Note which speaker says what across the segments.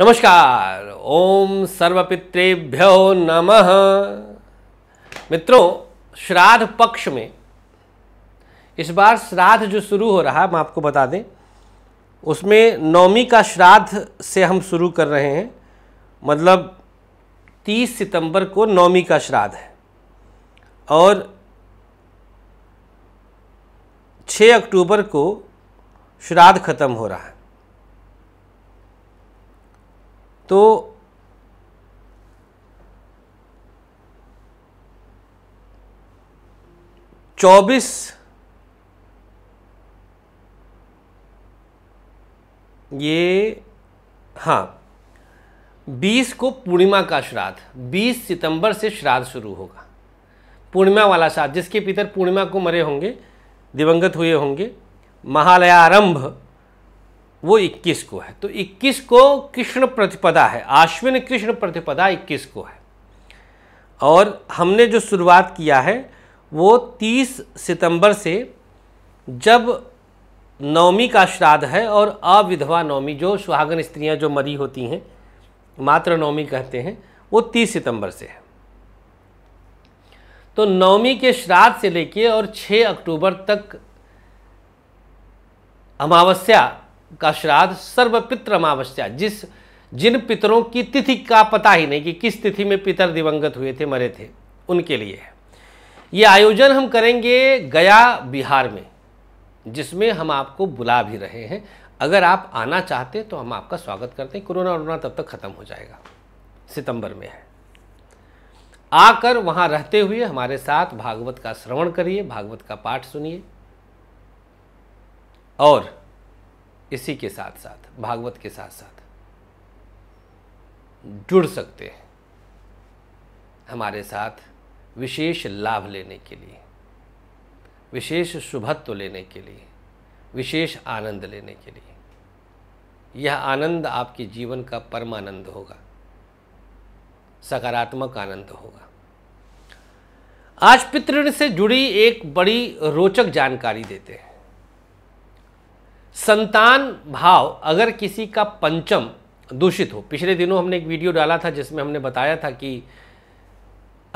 Speaker 1: नमस्कार ओम सर्वपितृभ्यो नमः मित्रों श्राद्ध पक्ष में इस बार श्राद्ध जो शुरू हो रहा है हम आपको बता दें उसमें नौमी का श्राद्ध से हम शुरू कर रहे हैं मतलब 30 सितंबर को नौमी का श्राद्ध है और 6 अक्टूबर को श्राद्ध खत्म हो रहा है तो चौबीस ये हाँ बीस को पूर्णिमा का श्राद्ध बीस सितंबर से श्राद्ध शुरू होगा पूर्णिमा वाला श्राद्ध जिसके पितर पूर्णिमा को मरे होंगे दिवंगत हुए होंगे महालयारंभ वो 21 को है तो 21 को कृष्ण प्रतिपदा है आश्विन कृष्ण प्रतिपदा 21 को है और हमने जो शुरुआत किया है वो 30 सितंबर से जब नवमी का श्राद्ध है और अविधवा नवमी जो सुहागन स्त्रियां जो मरी होती हैं मात्र नवमी कहते हैं वो 30 सितंबर से है तो नवमी के श्राद्ध से लेके और 6 अक्टूबर तक अमावस्या का श्राद्ध सर्वपित्र अमावस्या जिस जिन पितरों की तिथि का पता ही नहीं कि किस तिथि में पितर दिवंगत हुए थे मरे थे उनके लिए है ये आयोजन हम करेंगे गया बिहार में जिसमें हम आपको बुला भी रहे हैं अगर आप आना चाहते तो हम आपका स्वागत करते हैं कोरोना वोरोना तब तक ख़त्म हो जाएगा सितंबर में है आकर वहाँ रहते हुए हमारे साथ भागवत का श्रवण करिए भागवत का पाठ सुनिए और इसी के साथ साथ भागवत के साथ साथ जुड़ सकते हैं हमारे साथ विशेष लाभ लेने के लिए विशेष शुभत्व लेने के लिए विशेष आनंद लेने के लिए यह आनंद आपके जीवन का परमानंद होगा सकारात्मक आनंद होगा आज पितृण से जुड़ी एक बड़ी रोचक जानकारी देते हैं संतान भाव अगर किसी का पंचम दूषित हो पिछले दिनों हमने एक वीडियो डाला था जिसमें हमने बताया था कि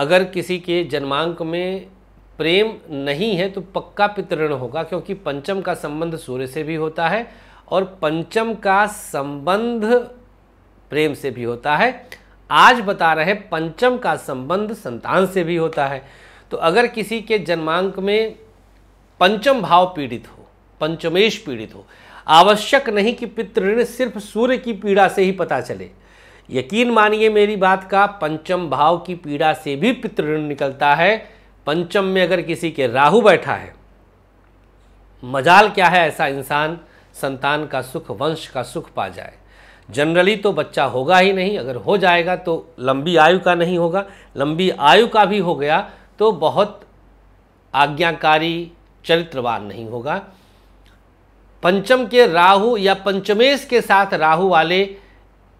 Speaker 1: अगर किसी के जन्मांक में प्रेम नहीं है तो पक्का पितृण होगा क्योंकि पंचम का संबंध सूर्य से भी होता है और पंचम का संबंध प्रेम से भी होता है आज बता रहे पंचम का संबंध संतान से भी होता है तो अगर किसी के जन्मांक में पंचम भाव पीड़ित हो पंचमेश पीड़ित हो आवश्यक नहीं कि पितृण सिर्फ सूर्य की पीड़ा से ही पता चले यकीन मानिए मेरी बात का पंचम भाव की पीड़ा से भी पितृण निकलता है पंचम में अगर किसी के राहु बैठा है मजाल क्या है ऐसा इंसान संतान का सुख वंश का सुख पा जाए जनरली तो बच्चा होगा ही नहीं अगर हो जाएगा तो लंबी आयु का नहीं होगा लंबी आयु का भी हो गया तो बहुत आज्ञाकारी चरित्रवान नहीं होगा पंचम के राहु या पंचमेश के साथ राहु वाले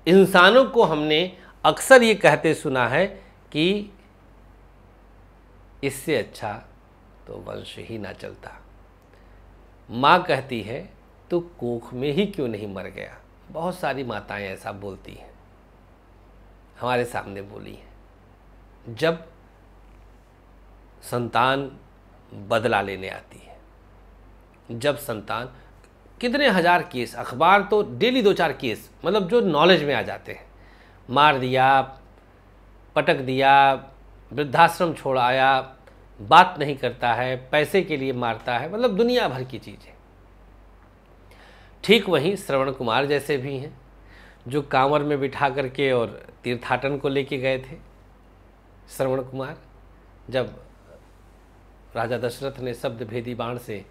Speaker 1: इंसानों को हमने अक्सर ये कहते सुना है कि इससे अच्छा तो वंश ही ना चलता माँ कहती है तो कोख में ही क्यों नहीं मर गया बहुत सारी माताएं ऐसा बोलती हैं हमारे सामने बोली हैं जब संतान बदला लेने आती है जब संतान कितने हज़ार केस अखबार तो डेली दो चार केस मतलब जो नॉलेज में आ जाते हैं मार दिया पटक दिया वृद्धाश्रम छोड़ आया बात नहीं करता है पैसे के लिए मारता है मतलब दुनिया भर की चीज़ें ठीक वहीं श्रवण कुमार जैसे भी हैं जो कांवर में बिठा करके और तीर्थाटन को लेके गए थे श्रवण कुमार जब राजा दशरथ ने शब्द भेदी बाण से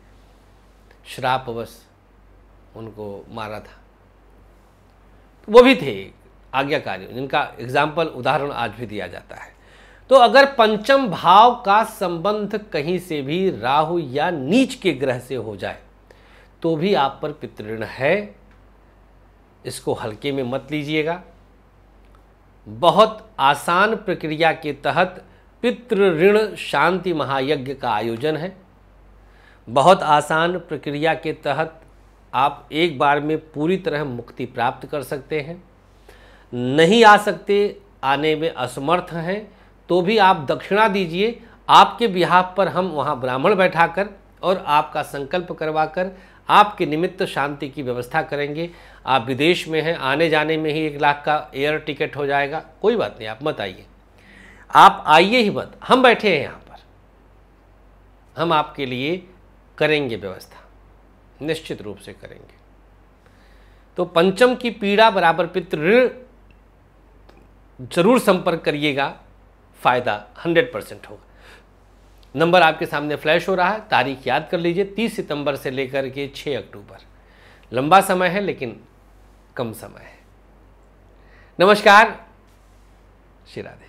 Speaker 1: श्रापवश उनको मारा था तो वो भी थे आज्ञाकारी जिनका एग्जाम्पल उदाहरण आज भी दिया जाता है तो अगर पंचम भाव का संबंध कहीं से भी राहु या नीच के ग्रह से हो जाए तो भी आप पर पितृण है इसको हल्के में मत लीजिएगा बहुत आसान प्रक्रिया के तहत पितृ ऋण शांति महायज्ञ का आयोजन है बहुत आसान प्रक्रिया के तहत आप एक बार में पूरी तरह मुक्ति प्राप्त कर सकते हैं नहीं आ सकते आने में असमर्थ हैं तो भी आप दक्षिणा दीजिए आपके बिहाफ पर हम वहाँ ब्राह्मण बैठाकर और आपका संकल्प करवाकर आपके निमित्त शांति की व्यवस्था करेंगे आप विदेश में हैं आने जाने में ही एक लाख का एयर टिकट हो जाएगा कोई बात नहीं आप मत आइए आप आइए ही मत हम बैठे हैं यहाँ पर हम आपके लिए करेंगे व्यवस्था निश्चित रूप से करेंगे तो पंचम की पीड़ा बराबर पित्र ऋण जरूर संपर्क करिएगा फ़ायदा 100 परसेंट होगा नंबर आपके सामने फ्लैश हो रहा है तारीख याद कर लीजिए 30 सितंबर से लेकर के 6 अक्टूबर लंबा समय है लेकिन कम समय है नमस्कार श्री राधे